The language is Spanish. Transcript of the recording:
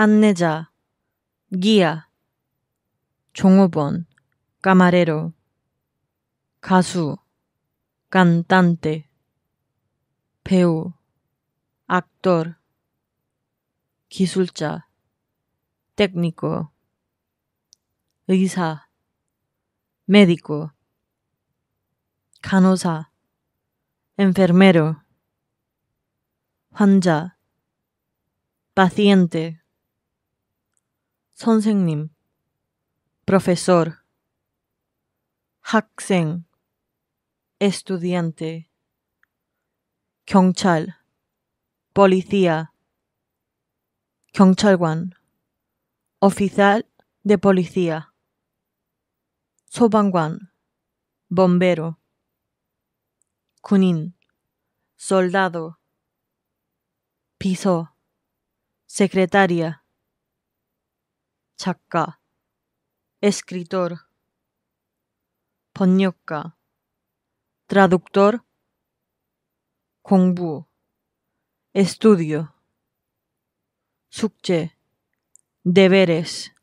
안내자, 기아, 종업원, 까마레로, 가수, 깐딴테, 배우, 악돌, 기술자, 테크니코, 의사, 메디코, 간호사, 엔페 f e r 환자, paciente, 선생님, profesor, 학생, estudiante, 경찰, policía, 경찰관, oficial de policía, 소방관, bombero, kunin, soldado, piso, secretaria, Chaka, escritor, ponyoka, traductor, Kongbu. estudio, Sukche. deberes.